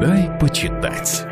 Дай почитать.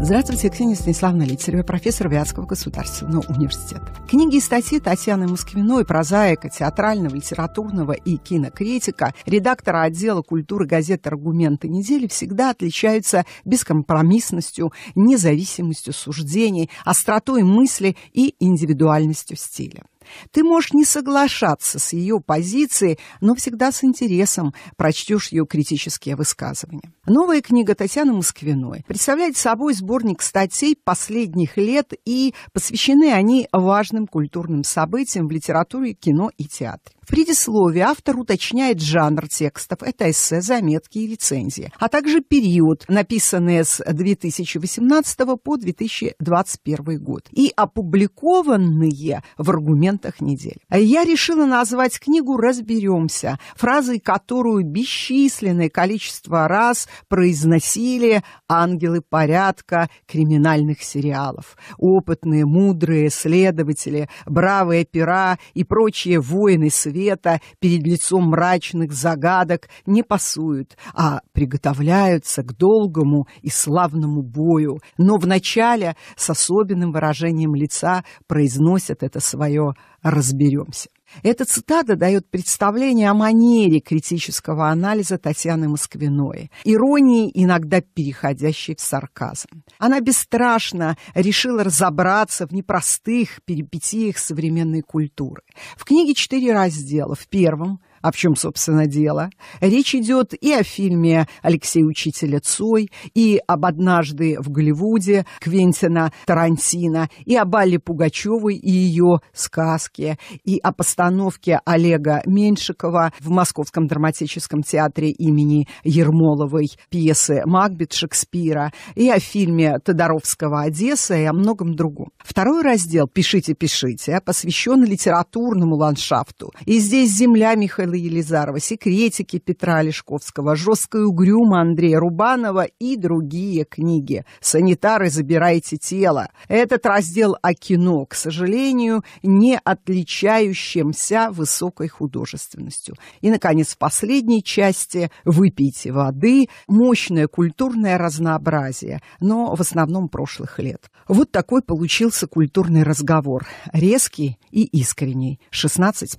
Здравствуйте, Ксения Станиславна Лицарева, профессор Вятского государственного университета. Книги и статьи Татьяны Москвиной, прозаика, театрального, литературного и кинокритика, редактора отдела культуры газеты «Аргументы недели» всегда отличаются бескомпромиссностью, независимостью суждений, остротой мысли и индивидуальностью стиля. Ты можешь не соглашаться с ее позицией, но всегда с интересом прочтешь ее критические высказывания. Новая книга Татьяны Москвиной представляет собой сборник статей последних лет, и посвящены они важным культурным событиям в литературе, кино и театре. В предисловии автор уточняет жанр текстов – это эссе, заметки и рецензии, а также период, написанный с 2018 по 2021 год и опубликованные в аргументах недели. Я решила назвать книгу «Разберемся», фразой, которую бесчисленное количество раз произносили ангелы порядка криминальных сериалов. Опытные, мудрые следователи, бравые пера и прочие воины света света перед лицом мрачных загадок не пасуют, а приготовляются к долгому и славному бою, но вначале с особенным выражением лица произносят это свое «разберемся». Эта цитата дает представление о манере критического анализа Татьяны Москвиной, иронии, иногда переходящей в сарказм. Она бесстрашно решила разобраться в непростых перипетиях современной культуры. В книге четыре раздела. В первом а в чем, собственно, дело? Речь идет и о фильме Алексея Учителя Цой, и об «Однажды в Голливуде» Квентина Тарантино, и об Али Пугачевой и ее сказке, и о постановке Олега Меньшикова в Московском драматическом театре имени Ермоловой пьесы «Макбет» Шекспира, и о фильме Тодоровского «Одесса», и о многом другом. Второй раздел «Пишите, пишите» посвящен литературному ландшафту. И здесь земля Михаила Елизарова, секретики Петра Олешковского, жесткая угрюма Андрея Рубанова и другие книги. Санитары, забирайте тело. Этот раздел о кино, к сожалению, не отличающимся высокой художественностью. И, наконец, в последней части «Выпейте воды» мощное культурное разнообразие, но в основном прошлых лет. Вот такой получился культурный разговор. Резкий и искренний. 16+.